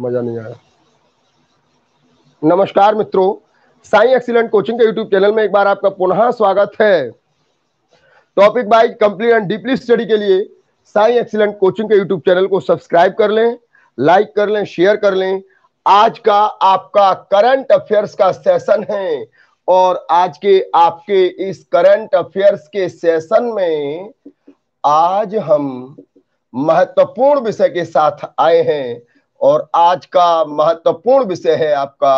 मज़ा नहीं आया नमस्कार मित्रों साई एक्सीलेंट कोचिंग के यूट्यूब चैनल में एक बार आपका पुनः स्वागत है टॉपिक बाइक कंप्लीट एंड डीपली स्टडी के लिए साई एक्सीलेंट कोचिंग के यूट्यूब चैनल को सब्सक्राइब कर लें लाइक कर लें शेयर कर लें आज का आपका करंट अफेयर्स का सेशन है और आज के आपके इस करंट अफेयर्स के सेशन में आज हम महत्वपूर्ण विषय के साथ आए हैं और आज का महत्वपूर्ण विषय है आपका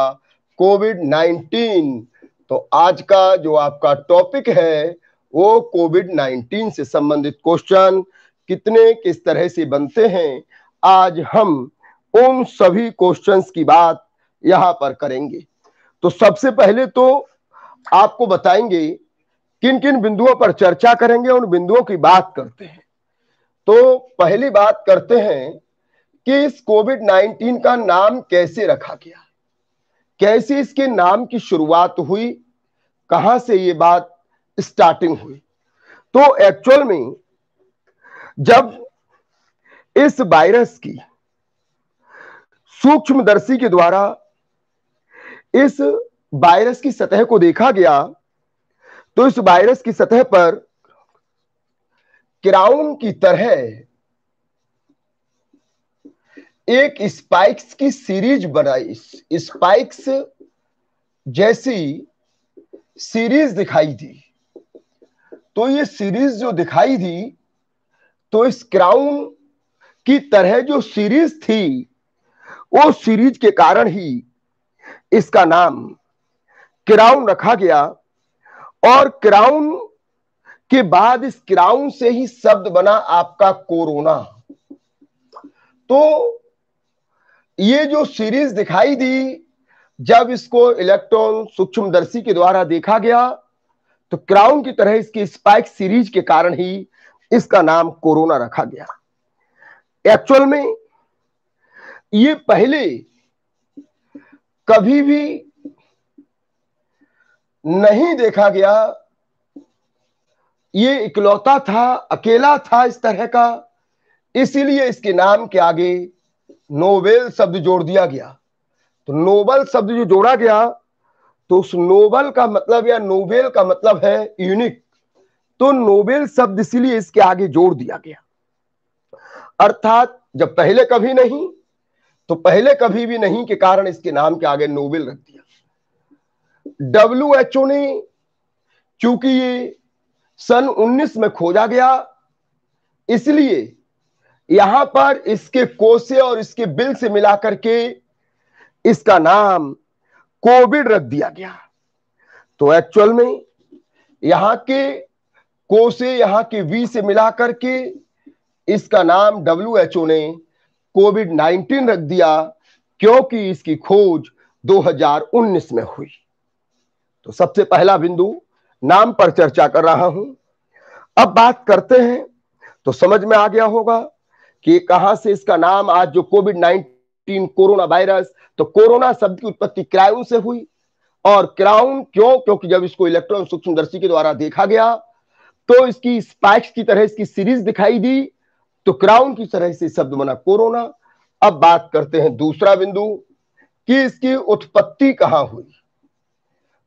कोविड 19 तो आज का जो आपका टॉपिक है वो कोविड 19 से संबंधित क्वेश्चन कितने किस तरह से बनते हैं आज हम उन सभी क्वेश्चंस की बात यहाँ पर करेंगे तो सबसे पहले तो आपको बताएंगे किन किन बिंदुओं पर चर्चा करेंगे उन बिंदुओं की बात करते हैं तो पहली बात करते हैं कि इस कोविड 19 का नाम कैसे रखा गया कैसे इसके नाम की शुरुआत हुई कहां से ये बात स्टार्टिंग हुई तो एक्चुअल में जब इस वायरस की सूक्ष्मदर्शी के द्वारा इस वायरस की सतह को देखा गया तो इस वायरस की सतह पर क्राउन की तरह एक स्पाइक्स की सीरीज बनाई स्पाइक्स जैसी सीरीज दिखाई दी तो ये सीरीज जो दिखाई दी तो इस क्राउन की तरह जो सीरीज थी वो सीरीज के कारण ही इसका नाम क्राउन रखा गया और क्राउन के बाद इस क्राउन से ही शब्द बना आपका कोरोना तो ये जो सीरीज दिखाई दी जब इसको इलेक्ट्रॉन सूक्ष्मदर्शी के द्वारा देखा गया तो क्राउन की तरह इसकी स्पाइक सीरीज के कारण ही इसका नाम कोरोना रखा गया एक्चुअल में ये पहले कभी भी नहीं देखा गया ये इकलौता था अकेला था इस तरह का इसीलिए इसके नाम के आगे नोवेल शब्द जोड़ दिया गया तो नोबल शब्द जो जोड़ा गया तो उस नोबल का मतलब या नोबेल का मतलब है यूनिक तो नोबेल शब्द इसलिए इसके आगे जोड़ दिया गया अर्थात जब पहले कभी नहीं तो पहले कभी भी नहीं के कारण इसके नाम के आगे नोबेल रख दिया डब्ल्यू एच ओ ने चूंकि सन 19 में खोजा गया इसलिए यहां पर इसके कोसे और इसके बिल से मिलाकर के इसका नाम कोविड रख दिया गया तो एक्चुअल में यहां के कोसे यहां के वी से मिलाकर के इसका नाम डब्ल्यू एच ओ ने कोविड 19 रख दिया क्योंकि इसकी खोज 2019 में हुई तो सबसे पहला बिंदु नाम पर चर्चा कर रहा हूं अब बात करते हैं तो समझ में आ गया होगा कि कहां से इसका नाम आज जो कोविड नाइनटीन कोरोना वायरस तो कोरोना शब्द की उत्पत्ति क्राउन से हुई और क्राउन क्यों क्योंकि जब इसको इलेक्ट्रॉन सूक्ष्मदर्शी के द्वारा देखा गया तो इसकी स्पाइक्स की तरह इसकी सीरीज दिखाई दी तो क्राउन की तरह से शब्द बना कोरोना अब बात करते हैं दूसरा बिंदु कि इसकी उत्पत्ति कहां हुई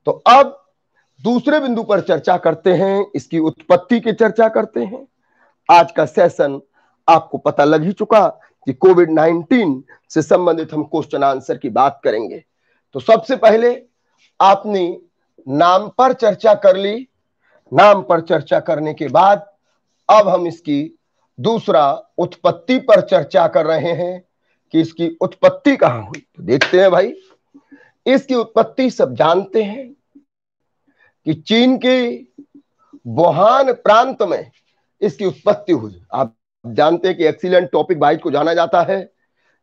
तो अब दूसरे बिंदु पर चर्चा करते हैं इसकी उत्पत्ति की चर्चा करते हैं आज का सेशन आपको पता लग ही चुका कि कोविड 19 से संबंधित हम क्वेश्चन आंसर की बात करेंगे तो सबसे पहले आपने नाम पर चर्चा कर ली नाम पर चर्चा करने के बाद अब हम इसकी दूसरा उत्पत्ति पर चर्चा कर रहे हैं कि इसकी उत्पत्ति कहां हुई तो देखते हैं भाई इसकी उत्पत्ति सब जानते हैं कि चीन के वुहान प्रांत में इसकी उत्पत्ति हुई आप जानते हैं कि एक्सीलेंट टॉपिक वाइज को जाना जाता है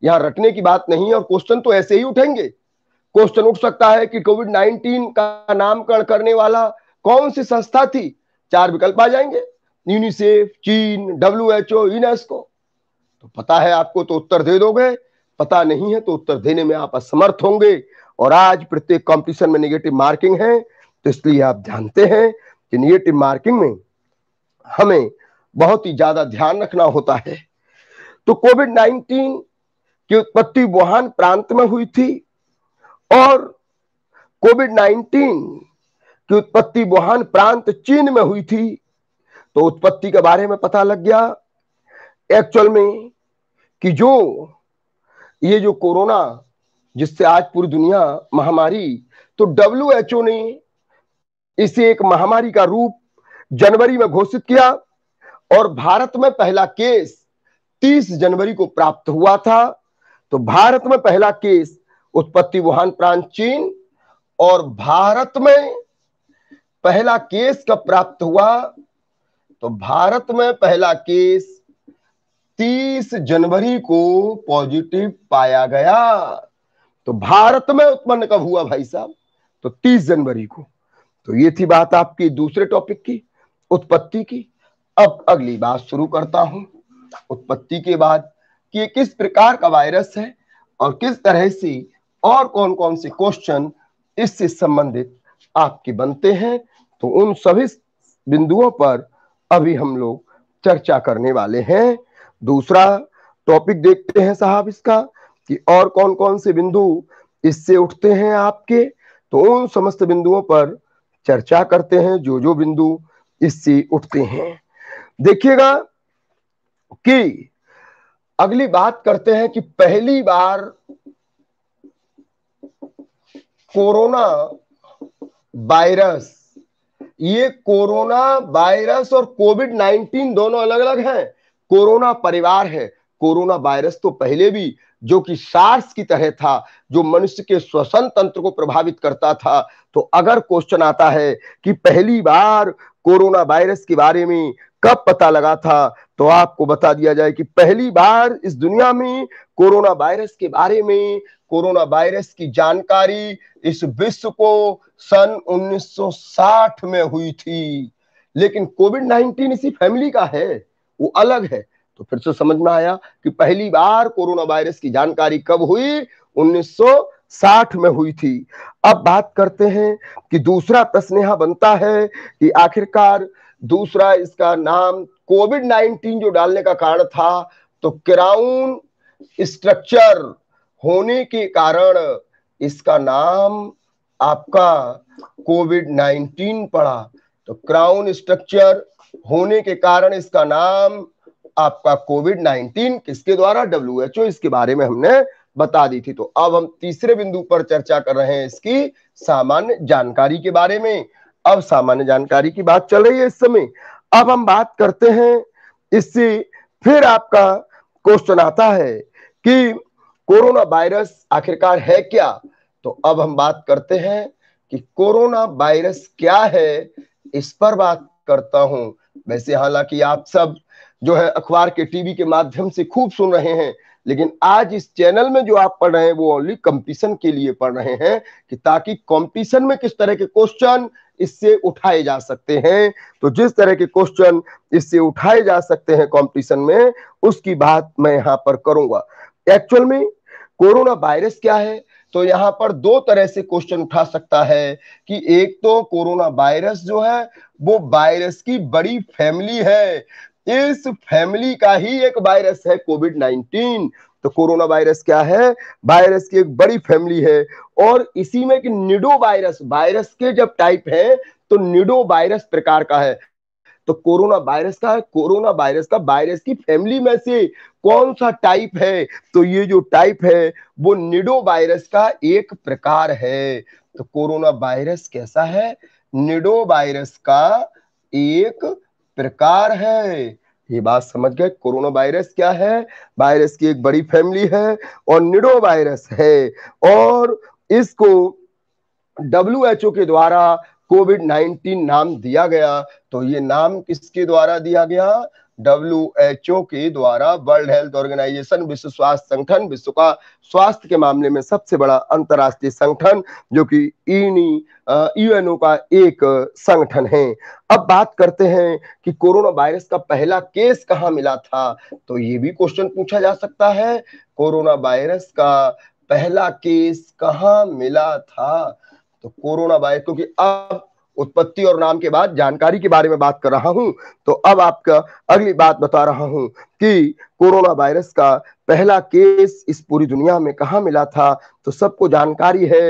यहाँ रटने की बात नहीं है और क्वेश्चन तो ऐसे ही उठेंगे क्वेश्चन उठ सकता है कि कोविड नाइन्टीन का नामकरण करने वाला कौन सी संस्था थी चार विकल्प आ जाएंगे यूनिसेफ चीन डब्ल्यू एच ओ यूनेस्को तो पता है आपको तो उत्तर दे दोगे पता नहीं है तो उत्तर देने में आप असमर्थ होंगे और आज प्रत्येक कंपटीशन में नेगेटिव मार्किंग है तो इसलिए आप जानते हैं कि नेगेटिव मार्किंग में हमें बहुत ही ज्यादा ध्यान रखना होता है तो कोविड 19 की उत्पत्ति वुहान प्रांत में हुई थी और कोविड 19 की उत्पत्ति वुहान प्रांत चीन में हुई थी तो उत्पत्ति के बारे में पता लग गया एक्चुअल में कि जो ये जो कोरोना जिससे आज पूरी दुनिया महामारी तो डब्ल्यू एच ओ ने इसे एक महामारी का रूप जनवरी में घोषित किया और भारत में पहला केस 30 जनवरी को प्राप्त हुआ था तो भारत में पहला केस उत्पत्ति वुहान प्रांत चीन और भारत में पहला केस कब प्राप्त हुआ तो भारत में पहला केस 30 जनवरी को पॉजिटिव पाया गया तो भारत में उत्पन्न कब हुआ भाई साहब तो 30 जनवरी को तो ये थी बात आपकी दूसरे टॉपिक की उत्पत्ति की अब अगली बात शुरू करता हूं उत्पत्ति के बाद कि किस प्रकार का वायरस है और किस तरह से और कौन कौन से क्वेश्चन इससे संबंधित आपके बनते हैं तो उन सभी बिंदुओं पर अभी हम लोग चर्चा करने वाले हैं दूसरा टॉपिक देखते हैं साहब इसका कि और कौन कौन से बिंदु इससे उठते हैं आपके तो उन समस्त बिंदुओं पर चर्चा करते हैं जो जो बिंदु इससे उठते हैं देखिएगा कि अगली बात करते हैं कि पहली बार कोरोना वायरस ये कोरोना वायरस और कोविड 19 दोनों अलग अलग हैं कोरोना परिवार है कोरोना वायरस तो पहले भी जो कि सार्स की तरह था जो मनुष्य के श्वसन तंत्र को प्रभावित करता था तो अगर क्वेश्चन आता है कि पहली बार कोरोना वायरस के बारे में कब पता लगा था तो आपको बता दिया जाए कि पहली बार इस दुनिया में कोरोना वायरस के बारे में कोरोना वायरस की जानकारी इस विश्व को सन 1960 में हुई थी लेकिन कोविड 19 इसी फैमिली का है वो अलग है तो फिर से समझ में आया कि पहली बार कोरोना वायरस की जानकारी कब हुई 1960 में हुई थी अब बात करते हैं कि दूसरा प्रश्न यहां बनता है कि आखिरकार दूसरा इसका नाम कोविड नाइनटीन जो डालने का कारण था तो क्राउन स्ट्रक्चर होने के कारण इसका नाम आपका कोविड नाइन्टीन पड़ा तो क्राउन स्ट्रक्चर होने के कारण इसका नाम आपका कोविड नाइन्टीन किसके द्वारा डब्ल्यू एच ओ इसके बारे में हमने बता दी थी तो अब हम तीसरे बिंदु पर चर्चा कर रहे हैं इसकी सामान्य जानकारी के बारे में अब सामान्य जानकारी की बात चल रही है इस समय अब हम बात करते हैं इससे फिर आपका क्वेश्चन आता है कि कोरोना वायरस आखिरकार है क्या तो अब हम बात करते हैं कि कोरोना वायरस क्या है इस पर बात करता हूं वैसे हालांकि आप सब जो है अखबार के टीवी के माध्यम से खूब सुन रहे हैं लेकिन आज इस चैनल में जो आप पढ़ रहे हैं वो ओनली कंपटीशन के लिए पढ़ रहे हैं कि ताकि कंपटीशन में किस तरह के क्वेश्चन इससे उठाए जा सकते हैं तो जिस तरह के क्वेश्चन इससे उठाए जा सकते हैं कंपटीशन में उसकी बात मैं यहां पर करूंगा एक्चुअल में कोरोना वायरस क्या है तो यहाँ पर दो तरह से क्वेश्चन उठा सकता है कि एक तो कोरोना वायरस जो है वो वायरस की बड़ी फैमिली है इस फैमिली का ही एक वायरस है कोविड नाइनटीन तो कोरोना वायरस क्या है वायरस की एक बड़ी फैमिली है और इसी में कि निडो वायरस वायरस के जब टाइप है तो निडो वायरस प्रकार का है तो कोरोना वायरस का कोरोना वायरस का वायरस की फैमिली में से कौन सा टाइप है तो ये जो टाइप है वो निडो वायरस का एक प्रकार है तो कोरोना वायरस कैसा है निडो वायरस का एक प्रकार है ये बात समझ गए कोरोना वायरस क्या है वायरस की एक बड़ी फैमिली है और निडो वायरस है और इसको डब्ल्यू एच ओ के द्वारा कोविड 19 नाम दिया गया तो ये नाम किसके द्वारा दिया गया डब्ल्यू एच ओ के द्वारा वर्ल्ड हेल्थ ऑर्गेनाइजेशन विश्व स्वास्थ्य संगठन विश्व का स्वास्थ्य के मामले में सबसे बड़ा अंतरराष्ट्रीय संगठन जो कि ईनी यूएनओ का एक संगठन है अब बात करते हैं कि कोरोना वायरस का पहला केस कहाँ मिला था तो ये भी क्वेश्चन पूछा जा सकता है कोरोना वायरस का पहला केस कहाँ मिला था तो कोरोना वायरस क्योंकि अब उत्पत्ति और नाम के बाद जानकारी के बारे में बात कर रहा हूं तो अब आपका अगली बात बता रहा हूं कि कोरोना वायरस का पहला केस इस पूरी दुनिया में कहा मिला था तो सबको जानकारी है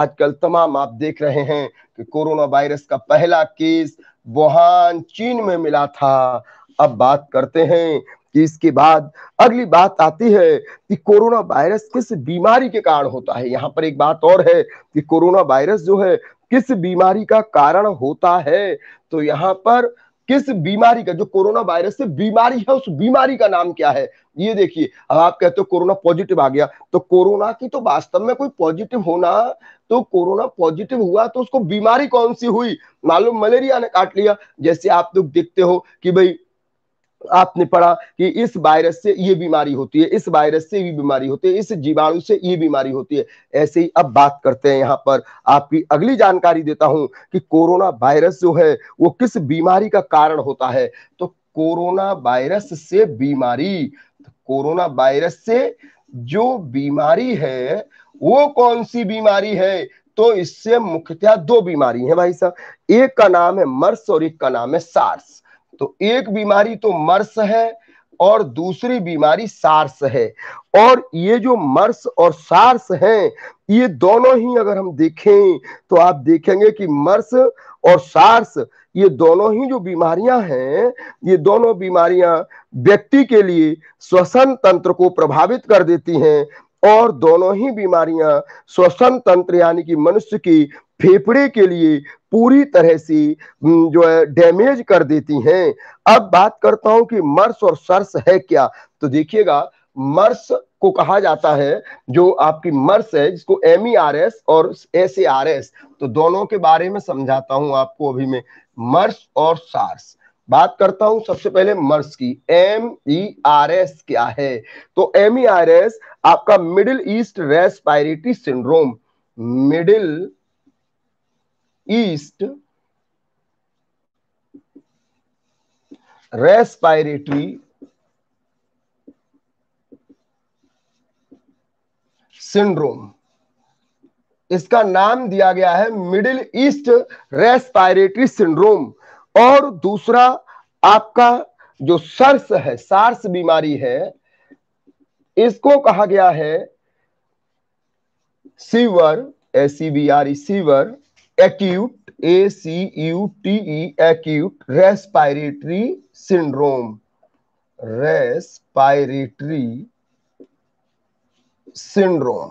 आजकल तमाम आप देख रहे हैं कि कोरोना वायरस का पहला केस वुहान चीन में मिला था अब बात करते हैं कि इसके बाद अगली बात आती है कि कोरोना वायरस किस बीमारी के कारण होता है यहाँ पर एक बात और है कि कोरोना वायरस जो है किस बीमारी का कारण होता है तो यहां पर किस बीमारी का जो कोरोना वायरस से बीमारी है उस बीमारी का नाम क्या है ये देखिए अब आप कहते हो कोरोना पॉजिटिव आ गया तो कोरोना की तो वास्तव में कोई पॉजिटिव होना तो कोरोना पॉजिटिव हुआ तो उसको बीमारी कौन सी हुई मालूम मलेरिया ने काट लिया जैसे आप लोग देखते हो कि भाई आपने पढ़ा कि इस वायरस से ये बीमारी होती है इस वायरस से ये बीमारी होती है इस जीवाणु से ये बीमारी होती है ऐसे ही अब बात करते हैं यहाँ पर आपकी अगली जानकारी देता हूं कि कोरोना वायरस जो है वो किस बीमारी का कारण होता है तो कोरोना वायरस से बीमारी तो कोरोना वायरस से जो बीमारी है वो कौन सी बीमारी है तो इससे मुख्यतः दो बीमारी है भाई साहब एक का नाम है मर्स और एक का नाम है सार्स तो एक बीमारी तो मर्स है और दूसरी बीमारी सार्स है और ये जो मर्स और सार्स हैं ये दोनों ही अगर हम देखें तो आप देखेंगे कि मर्स और सार्स ये दोनों ही जो बीमारियां हैं ये दोनों बीमारियां व्यक्ति के लिए श्वसन तंत्र को प्रभावित कर देती हैं और दोनों ही बीमारियां श्वसन तंत्र यानी कि मनुष्य की फेफड़े के लिए पूरी तरह से हम्म, जो है डैमेज कर देती हैं अब बात करता हूं कि मर्स और सर्स है क्या तो देखिएगा मर्स को कहा जाता है जो आपकी मर्स है जिसको एम e और एस तो दोनों के बारे में समझाता हूं आपको अभी मैं मर्स और सार्स बात करता हूं सबसे पहले मर्स की एम ई आर एस क्या है तो एम ई आर एस आपका middle east respiratory syndrome middle east respiratory syndrome इसका नाम दिया गया है मिडिल ईस्ट रेस्पायरेटरी सिंड्रोम और दूसरा आपका जो सर्स है सार्स बीमारी है इसको कहा गया है सीवर एसीबीआर e e, severe acute A C U T acute respiratory syndrome respiratory syndrome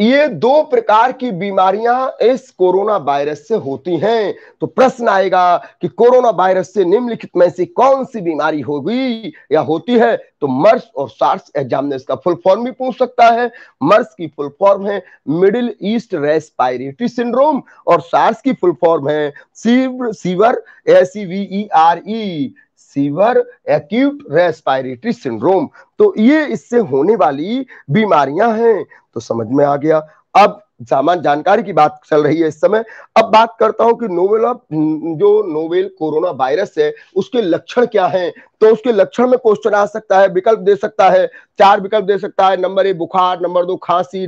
ये दो प्रकार की बीमारियां इस कोरोना वायरस से होती हैं तो प्रश्न आएगा कि कोरोना वायरस से निम्नलिखित में से कौन सी बीमारी होगी या होती है तो मर्स और सार्स एग्जाम में इसका फुल फॉर्म भी पूछ सकता है मर्स की फुल फॉर्म है मिडिल ईस्ट रेस्पायरेटरी सिंड्रोम और सार्स की फुल फॉर्म है severe severe V E R E severe acute respiratory syndrome तो ये इससे होने वाली बीमारियां हैं तो समझ में आ गया अब सामान जानकारी की बात चल रही है इस समय अब बात करता हूं कि नोवेल ऑफ जो नोवेल कोरोना वायरस है उसके लक्षण क्या हैं तो उसके लक्षण में क्वेश्चन आ सकता है विकल्प दे सकता है चार विकल्प दे सकता है नंबर एक बुखार नंबर दो खांसी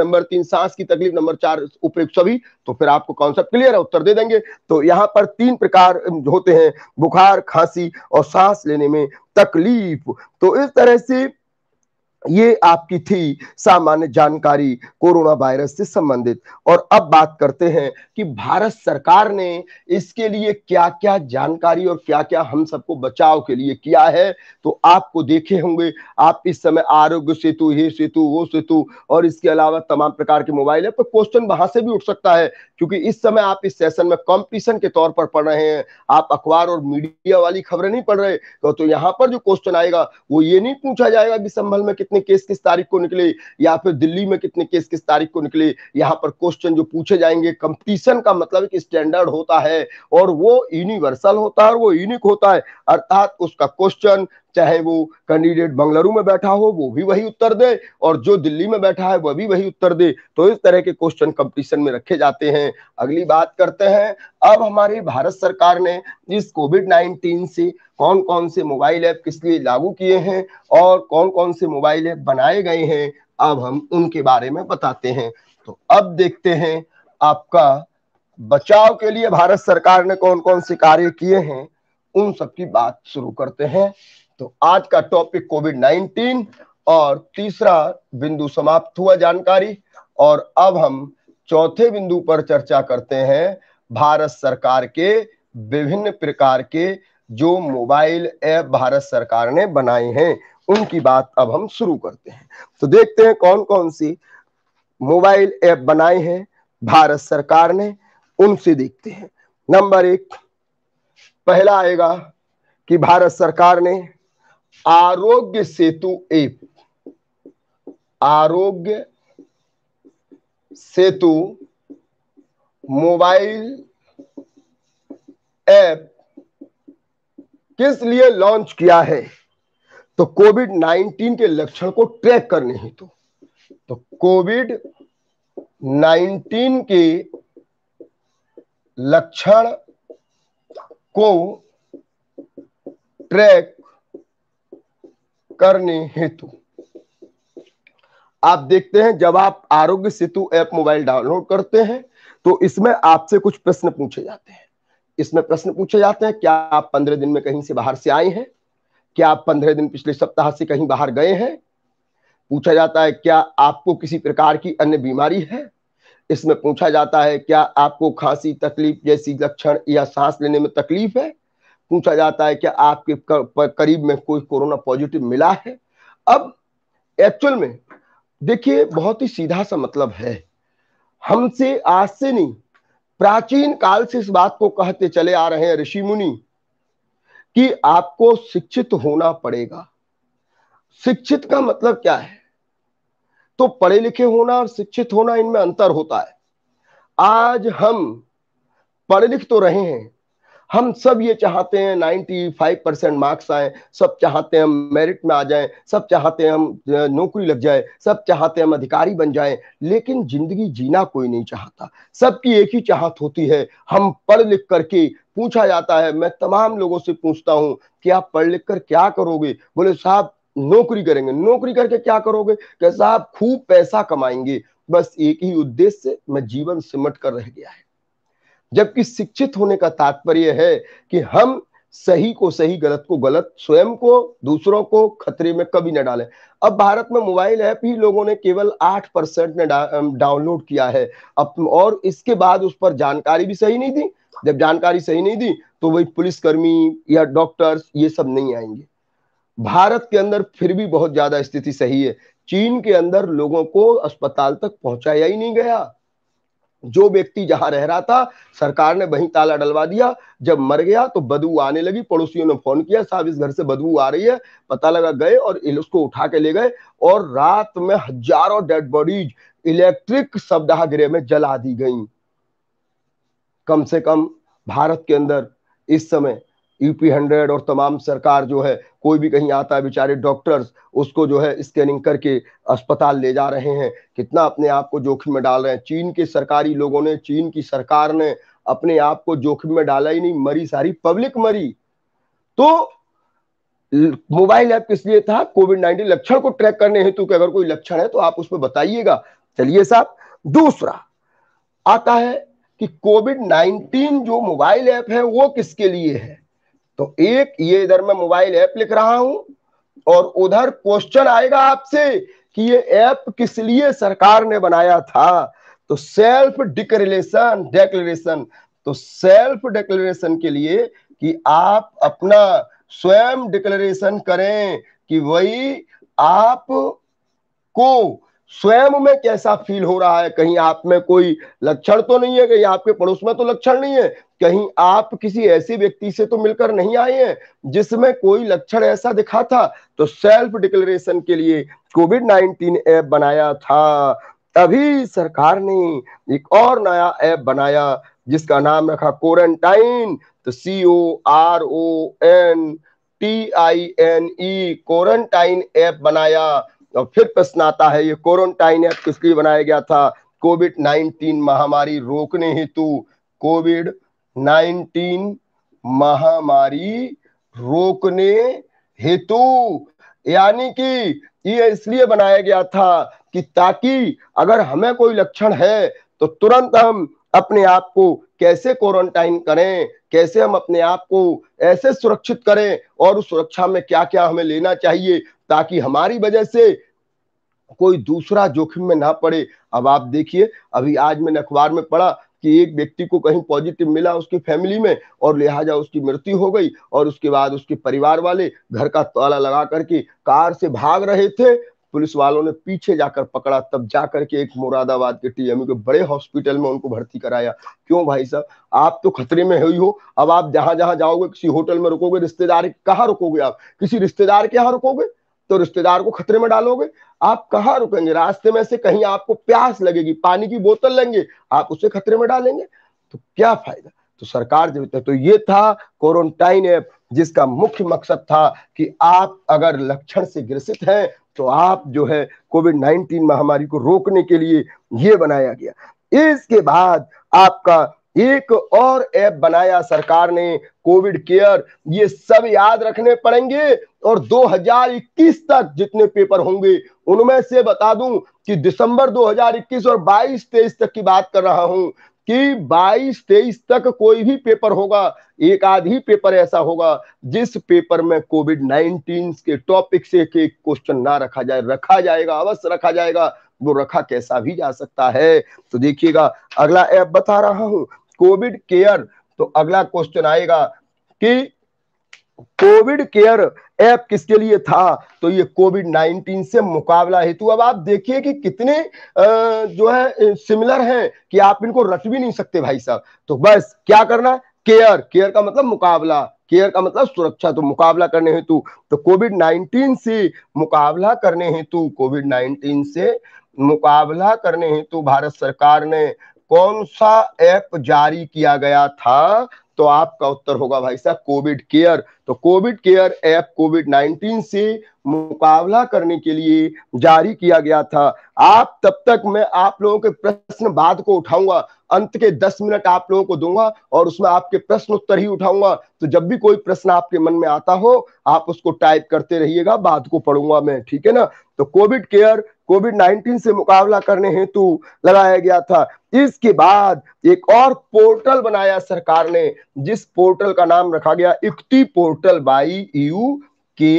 नंबर तीन सांस की तकलीफ नंबर चार उपयुक्त सभी तो फिर आपको कॉन्सेप्ट क्लियर है उत्तर दे देंगे तो यहाँ पर तीन प्रकार होते हैं बुखार खांसी और सांस लेने में तकलीफ तो इस तरह से ये आपकी थी सामान्य जानकारी कोरोना वायरस से संबंधित और अब बात करते हैं कि भारत सरकार ने इसके लिए क्या क्या जानकारी और क्या क्या हम सबको बचाव के लिए किया है तो आपको देखे होंगे आप इस समय आरोग्य सेतु ये सेतु वो सेतु और इसके अलावा तमाम प्रकार के मोबाइल है पर क्वेश्चन वहां से भी उठ सकता है क्योंकि इस समय आप इस सेशन में कॉम्पिटिशन के तौर पर पढ़ रहे हैं आप अखबार और मीडिया वाली खबरें नहीं पढ़ रहे तो, तो यहाँ पर जो क्वेश्चन आएगा वो ये नहीं पूछा जाएगा कि संभल में कितने केस किस तारीख को निकले या फिर दिल्ली में कितने केस किस तारीख को निकले यहाँ पर क्वेश्चन जो पूछे जाएंगे कंपटीशन का मतलब एक स्टैंडर्ड होता है और वो यूनिवर्सल होता है और वो यूनिक होता है अर्थात उसका क्वेश्चन चाहे वो कैंडिडेट बंगलुरु में बैठा हो वो भी वही उत्तर दे और जो दिल्ली में बैठा है वह भी वही उत्तर दे तो इस तरह के क्वेश्चन कंपटीशन में रखे जाते हैं अगली बात करते हैं अब हमारी भारत सरकार ने इस कोविड नाइन्टीन से कौन कौन से मोबाइल ऐप किस लिए लागू किए हैं और कौन कौन से मोबाइल ऐप बनाए गए हैं अब हम उनके बारे में बताते हैं तो अब देखते हैं आपका बचाव के लिए भारत सरकार ने कौन कौन से कार्य किए हैं उन सबकी बात शुरू करते हैं तो आज का टॉपिक कोविड नाइनटीन और तीसरा बिंदु समाप्त हुआ जानकारी और अब हम चौथे बिंदु पर चर्चा करते हैं भारत सरकार के विभिन्न प्रकार के जो मोबाइल ऐप भारत सरकार ने बनाए हैं उनकी बात अब हम शुरू करते हैं तो देखते हैं कौन कौन सी मोबाइल ऐप बनाए हैं भारत सरकार ने उनसे देखते हैं नंबर एक पहला आएगा कि भारत सरकार ने आरोग्य सेतु ऐप आरोग्य सेतु मोबाइल ऐप किस लिए लॉन्च किया है तो कोविड 19 के लक्षण को ट्रैक करने हेतु तो कोविड 19 के लक्षण को ट्रैक करने हेतु आप देखते हैं जब आप आरोग्य सेतु ऐप मोबाइल डाउनलोड करते हैं तो इसमें आपसे कुछ प्रश्न पूछे जाते हैं इसमें प्रश्न पूछे जाते हैं क्या आप पंद्रह दिन में कहीं से बाहर से आए हैं क्या आप पंद्रह दिन पिछले सप्ताह से कहीं बाहर गए हैं पूछा जाता है क्या आपको किसी प्रकार की अन्य बीमारी है इसमें पूछा जाता है क्या आपको खांसी तकलीफ जैसी लक्षण या सांस लेने में तकलीफ है पूछा जाता है कि आपके करीब में कोई कोरोना पॉजिटिव मिला है अब एक्चुअल में देखिए बहुत ही सीधा सा मतलब है हमसे आज से नहीं प्राचीन काल से इस बात को कहते चले आ रहे हैं ऋषि मुनि कि आपको शिक्षित होना पड़ेगा शिक्षित का मतलब क्या है तो पढ़े लिखे होना और शिक्षित होना इनमें अंतर होता है आज हम पढ़े लिख तो रहे हैं हम सब ये चाहते हैं 95 परसेंट मार्क्स आए सब चाहते हैं हम मेरिट में आ जाएं सब चाहते हैं हम नौकरी लग जाए सब चाहते हैं हम अधिकारी बन जाएं लेकिन जिंदगी जीना कोई नहीं चाहता सबकी एक ही चाहत होती है हम पढ़ लिख करके पूछा जाता है मैं तमाम लोगों से पूछता हूँ कि आप पढ़ लिख कर क्या करोगे बोले साहब नौकरी करेंगे नौकरी करके क्या करोगे क्या साहब खूब पैसा कमाएंगे बस एक ही उद्देश्य मैं जीवन सिमट कर रह गया है जबकि शिक्षित होने का तात्पर्य है कि हम सही को सही गलत को गलत स्वयं को दूसरों को खतरे में कभी न डालें अब भारत में मोबाइल ऐप ही लोगों ने केवल आठ परसेंट ने डाउनलोड किया है अब और इसके बाद उस पर जानकारी भी सही नहीं दी जब जानकारी सही नहीं दी तो वही पुलिसकर्मी या डॉक्टर्स ये सब नहीं आएंगे भारत के अंदर फिर भी बहुत ज्यादा स्थिति सही है चीन के अंदर लोगों को अस्पताल तक पहुंचाया ही नहीं गया जो व्यक्ति जहां रह रहा था सरकार ने वहीं ताला डलवा दिया जब मर गया तो बदबू आने लगी पड़ोसियों ने फोन किया साहब इस घर से बदबू आ रही है पता लगा गए और उसको उठा के ले गए और रात में हजारों डेड बॉडीज इलेक्ट्रिक शब्दाह गृह में जला दी गई कम से कम भारत के अंदर इस समय यूपी हंड्रेड और तमाम सरकार जो है कोई भी कहीं आता है बेचारे डॉक्टर्स उसको जो है स्कैनिंग करके अस्पताल ले जा रहे हैं कितना अपने आप को जोखिम में डाल रहे हैं चीन के सरकारी लोगों ने चीन की सरकार ने अपने आप को जोखिम में डाला ही नहीं मरी सारी पब्लिक मरी तो मोबाइल ऐप किस लिए था कोविड नाइन्टीन लक्षण को ट्रैक करने हेतु कि अगर कोई लक्षण है तो आप उसमें बताइएगा चलिए साहब दूसरा आता है कि कोविड नाइन्टीन जो मोबाइल ऐप है वो किसके लिए है तो एक ये इधर मैं मोबाइल ऐप लिख रहा हूं और उधर क्वेश्चन आएगा आपसे कि ये ऐप किस लिए सरकार ने बनाया था तो सेल्फ डिक्लेरेशन डेक्लेरेशन तो सेल्फ डिक्लेरेशन के लिए कि आप अपना स्वयं डिक्लेरेशन करें कि वही आप को स्वयं में कैसा फील हो रहा है कहीं आप में कोई लक्षण तो नहीं है कहीं आपके पड़ोस में तो लक्षण नहीं है कहीं आप किसी ऐसे व्यक्ति से तो मिलकर नहीं आए हैं जिसमें कोई लक्षण ऐसा दिखा था तो सेल्फ डिक्लेरेशन के लिए कोविड नाइनटीन ऐप बनाया था तभी सरकार ने एक और नया ऐप बनाया जिसका नाम रखा क्वारंटाइन तो C O R O N T I N E quarantine app बनाया और फिर प्रश्न आता है ये क्वारंटाइन एक्ट किस लिए बनाया गया था कोविड 19 महामारी रोकने हेतु कोविड 19 महामारी रोकने हेतु यानी कि ये इसलिए बनाया गया था कि ताकि अगर हमें कोई लक्षण है तो तुरंत हम अपने आप को कैसे क्वारंटाइन करें कैसे हम अपने आप को ऐसे सुरक्षित करें और उस सुरक्षा में क्या क्या हमें लेना चाहिए ताकि हमारी वजह से कोई दूसरा जोखिम में ना पड़े अब आप देखिए अभी आज मैंने अखबार में पढ़ा कि एक व्यक्ति को कहीं पॉजिटिव मिला उसकी फैमिली में और लिहाजा उसकी मृत्यु हो गई और उसके बाद उसके परिवार वाले घर का ताला लगा करके कार से भाग रहे थे पुलिस वालों ने पीछे जाकर पकड़ा तब जा करके एक मुरादाबाद के टीएमयू के बड़े हॉस्पिटल में उनको भर्ती कराया क्यों भाई साहब आप तो खतरे में हुई हो अब आप जहां जहां जाओगे किसी होटल में रुकोगे रिश्तेदार कहाँ रुकोगे आप किसी रिश्तेदार के यहाँ रुकोगे तो रिश्तेदार को खतरे में डालोगे आप कहाँ रुकेंगे रास्ते में से कहीं आपको प्यास लगेगी पानी की बोतल लेंगे आप उसे खतरे में डालेंगे तो क्या फायदा तो सरकार जब तो ये था क्वारंटाइन ऐप जिसका मुख्य मकसद था कि आप अगर लक्षण से ग्रसित हैं तो आप जो है कोविड नाइन्टीन महामारी को रोकने के लिए ये बनाया गया इसके बाद आपका एक और ऐप बनाया सरकार ने कोविड केयर ये सब याद रखने पड़ेंगे और 2021 तक जितने पेपर होंगे उनमें से बता दूं कि दिसंबर 2021 और 22 तेईस तक की बात कर रहा हूं कि 22 तेईस तक कोई भी पेपर होगा एक आध ही पेपर ऐसा होगा जिस पेपर में कोविड 19 के टॉपिक से एक क्वेश्चन ना रखा जाए रखा जाएगा अवश्य रखा जाएगा वो रखा कैसा भी जा सकता है तो देखिएगा अगला ऐप बता रहा हूं कोविड केयर तो अगला क्वेश्चन आएगा कि कोविड केयर ऐप किसके लिए था तो ये कोविड 19 से मुकाबला हेतु अब आप देखिए कि कितने जो है सिमिलर हैं कि आप इनको रट भी नहीं सकते भाई साहब तो बस क्या करना केयर केयर का मतलब मुकाबला केयर का मतलब सुरक्षा तो मुकाबला करने हेतु तो कोविड 19 से मुकाबला करने हेतु कोविड 19 से मुकाबला करने हेतु भारत सरकार ने कौन सा ऐप जारी किया गया था तो आपका उत्तर होगा भाई साहब कोविड केयर तो कोविड केयर ऐप कोविड 19 से मुकाबला करने के लिए जारी किया गया था आप तब तक मैं आप लोगों के प्रश्न बाद को उठाऊंगा अंत के 10 मिनट आप लोगों को दूंगा और उसमें आपके प्रश्न उत्तर ही उठाऊंगा तो जब भी कोई प्रश्न आपके मन में आता हो आप उसको टाइप करते रहिएगा बाद को पढ़ूंगा मैं ठीक है ना तो कोविड केयर कोविड 19 से मुकाबला करने हेतु लगाया गया था इसके बाद एक और पोर्टल बनाया सरकार ने जिस पोर्टल का नाम रखा गया Yukti portal Y U K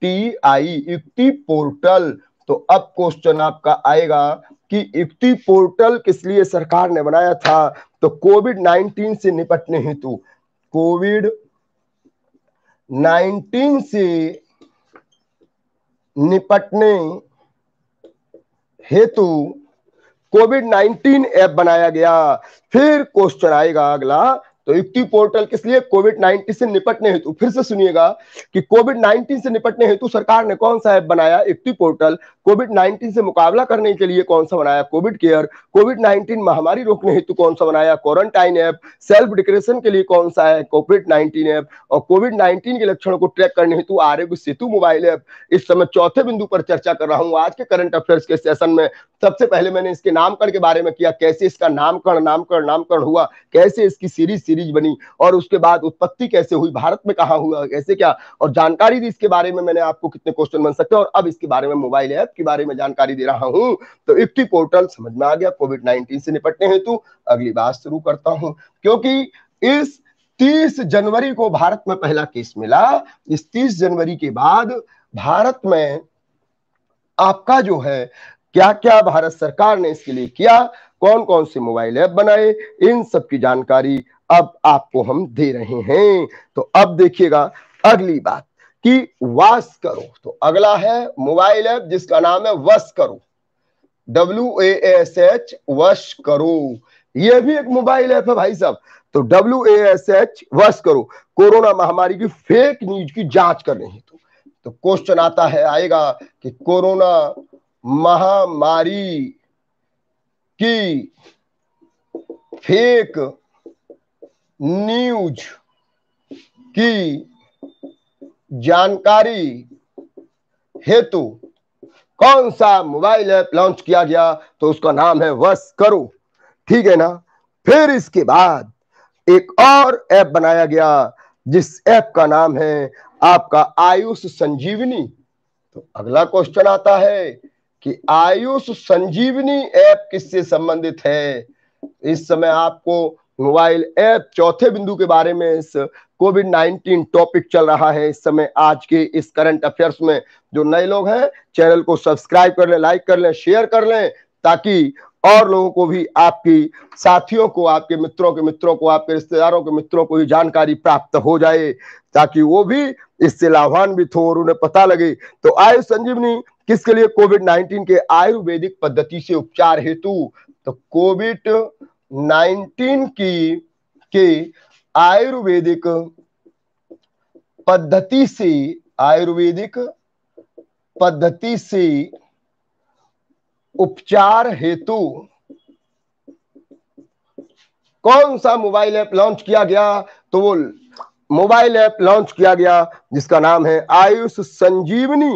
T I Yukti portal तो अब क्वेश्चन आपका आएगा कि युक्ति पोर्टल किस लिए सरकार ने बनाया था तो कोविड 19 से निपटने हेतु कोविड 19 से निपटने हेतु कोविड 19 ऐप बनाया गया फिर क्वेश्चन आएगा अगला तो युक्ति पोर्टल किस लिए कोविड 19 से निपटने हेतु फिर से सुनिएगा कि कोविड 19 से निपटने हेतु सरकार ने कौन सा ऐप बनाया युक्ति पोर्टल कोविड 19 से मुकाबला करने के लिए कौन सा बनाया कोविड केयर कोविड 19 महामारी रोकने हेतु कौन सा बनाया क्वारंटाइन ऐप सेल्फ डिक्रेशन के लिए कौन सा है कोविड नाइन्टीन ऐप और कोविड नाइन्टीन के लक्षणों को ट्रैक करने हेतु आरोग्य सेतु मोबाइल ऐप इस समय चौथे बिंदु पर चर्चा कर रहा हूँ आज के करंट अफेयर्स के सेशन में सबसे पहले मैंने इसके नामकरण के बारे में किया कैसे इसका नामकरण नामकरण नामकरण हुआ कैसे इसकी सीरीज सीरीज बनी और उसके बाद उत्पत्ति कैसे हुई भारत में कहा हुआ कैसे क्या और जानकारी दी इसके बारे में मैंने आपको कितने क्वेश्चन बन सकते हैं और अब इसके बारे में मोबाइल ऐप के बारे में जानकारी दे रहा हूँ तो इफ्टी पोर्टल समझ में आ गया कोविड नाइनटीन से निपटने हेतु अगली बात शुरू करता हूँ क्योंकि इस 30 जनवरी को भारत में पहला केस मिला इस 30 जनवरी के बाद भारत में आपका जो है क्या क्या भारत सरकार ने इसके लिए किया कौन कौन से मोबाइल ऐप बनाए इन सब की जानकारी अब आपको हम दे रहे हैं तो अब देखिएगा अगली बात कि वास करो तो अगला है मोबाइल ऐप जिसका नाम है वस करो डब्ल्यू ए एस एच वश करो यह भी एक मोबाइल ऐप है भाई साहब तो डब्ल्यू एस एच वश करो कोरोना महामारी की फेक न्यूज की जांच कर रहे तो तो क्वेश्चन आता है आएगा कि कोरोना महामारी कि फेक न्यूज की जानकारी हेतु कौन सा मोबाइल ऐप लॉन्च किया गया तो उसका नाम है वस करो ठीक है ना फिर इसके बाद एक और ऐप बनाया गया जिस ऐप का नाम है आपका आयुष संजीवनी तो अगला क्वेश्चन आता है कि आयुष संजीवनी ऐप किससे संबंधित है इस समय आपको मोबाइल ऐप चौथे बिंदु के बारे में इस कोविड 19 टॉपिक चल रहा है इस समय आज के इस करंट अफेयर्स में जो नए लोग हैं चैनल को सब्सक्राइब कर लें लाइक कर लें शेयर कर लें ताकि और लोगों को भी आपकी साथियों को आपके मित्रों के मित्रों को आपके रिश्तेदारों के मित्रों को ये जानकारी प्राप्त हो जाए ताकि वो भी इससे लाभान्वित हो और उन्हें पता लगे तो आयु संजीवनी किसके लिए कोविड 19 के आयुर्वेदिक पद्धति से उपचार हेतु तो कोविड 19 की के आयुर्वेदिक पद्धति से आयुर्वेदिक पद्धति से उपचार हेतु कौन सा मोबाइल ऐप लॉन्च किया गया तो वो मोबाइल ऐप लॉन्च किया गया जिसका नाम है आयुष संजीवनी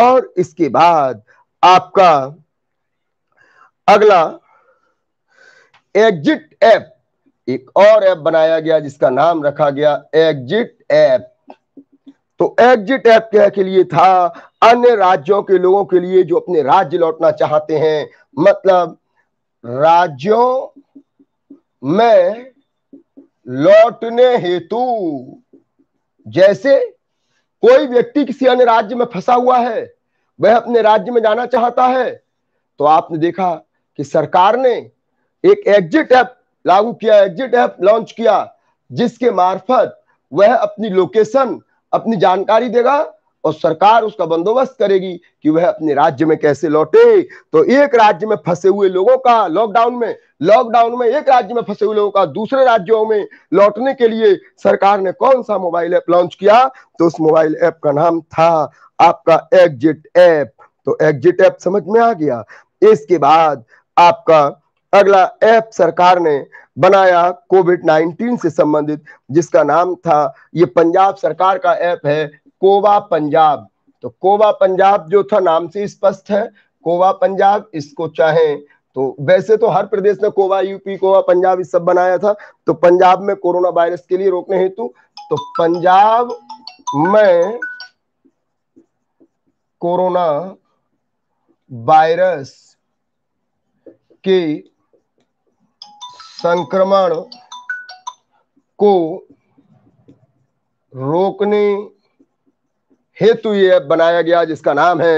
और इसके बाद आपका अगला एग्जिट ऐप एक और ऐप बनाया गया जिसका नाम रखा गया एग्जिट ऐप तो एग्जिट ऐप क्या के लिए था अन्य राज्यों के लोगों के लिए जो अपने राज्य लौटना चाहते हैं मतलब राज्यों में लौटने हेतु जैसे कोई व्यक्ति किसी अन्य राज्य में फंसा हुआ है वह अपने राज्य में जाना चाहता है तो आपने देखा कि सरकार ने एक एग्जिट ऐप लागू किया एग्जिट ऐप लॉन्च किया जिसके मार्फत वह अपनी लोकेशन अपनी जानकारी देगा और सरकार उसका बंदोबस्त करेगी कि वह अपने राज्य में कैसे लौटे तो एक राज्य में फंसे हुए लोगों का लॉकडाउन में लॉकडाउन में एक राज्य में फंसे हुए लोगों का दूसरे राज्यों में लौटने के लिए सरकार ने कौन सा मोबाइल ऐप लॉन्च किया तो उस मोबाइल ऐप का नाम था आपका एग्जिट ऐप तो एग्जिट ऐप समझ में आ गया इसके बाद आपका अगला ऐप सरकार ने बनाया कोविड 19 से संबंधित जिसका नाम था ये पंजाब सरकार का ऐप है कोवा पंजाब तो कोवा पंजाब जो था नाम से स्पष्ट है कोवा पंजाब इसको चाहे तो वैसे तो हर प्रदेश ने कोवा यूपी कोवा पंजाब इस सब बनाया था तो पंजाब में कोरोना वायरस के लिए रोकने हेतु तो पंजाब में कोरोना वायरस के संक्रमण को रोकने हेतु ये बनाया गया जिसका नाम है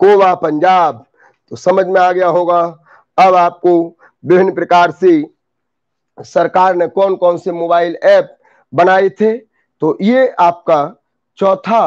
कोवा पंजाब तो समझ में आ गया होगा अब आपको विभिन्न प्रकार से सरकार ने कौन कौन से मोबाइल ऐप बनाए थे तो ये आपका चौथा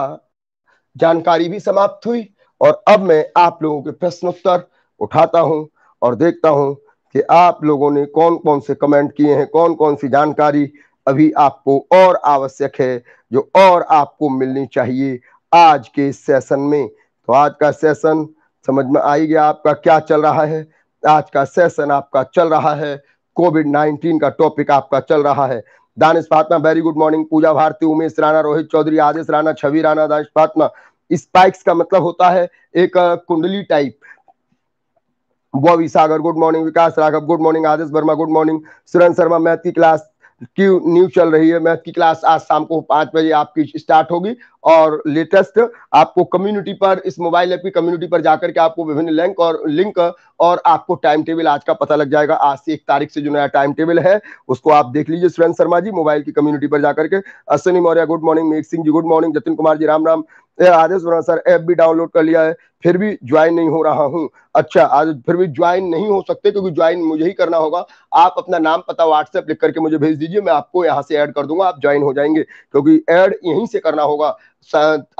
जानकारी भी समाप्त हुई और अब मैं आप लोगों के प्रश्नोत्तर उठाता हूँ और देखता हूँ कि आप लोगों ने कौन कौन से कमेंट किए हैं कौन कौन सी जानकारी अभी आपको और आवश्यक है जो और आपको मिलनी चाहिए आज के सेशन में तो आज का सेशन समझ में आई गया आपका क्या चल रहा है आज का सेशन आपका चल रहा है कोविड नाइन्टीन का टॉपिक आपका चल रहा है Danish Fatma very good morning Pooja Bharti Umesh Rana Rohit Chaudhary Adesh Rana Chhavi Rana Danish Fatma spikes का मतलब होता है एक कुंडली type Bobby Sagar good morning Vikas Raghav good morning Adesh Verma good morning Suran Sharma math की क्लास की न्यूज चल रही है मैथ की क्लास आज शाम को पांच बजे आपकी स्टार्ट होगी और लेटेस्ट आपको कम्युनिटी पर इस मोबाइल ऐप की कम्युनिटी पर जाकर के आपको विभिन्न लिंक और लिंक और आपको टाइम टेबल आज का पता लग जाएगा आज से एक तारीख से जो नया टाइम टेबल है उसको आप देख लीजिए सुरेंद शर्मा जी मोबाइल की कम्युनिटी पर जाकर के Ashwini Maurya good morning Megh Singh ji good morning Jatin Kumar ji Ram Ram Adesh Verma sir app भी डाउनलोड कर लिया है फिर भी ज्वाइन नहीं हो रहा हूँ अच्छा आज फिर भी ज्वाइन नहीं हो सकते क्योंकि ज्वाइन मुझे ही करना होगा आप अपना नाम पता व्हाट्सएप लिख करके मुझे भेज दीजिए मैं आपको यहाँ से ऐड कर दूंगा आप ज्वाइन हो जाएंगे क्योंकि ऐड यहीं से करना होगा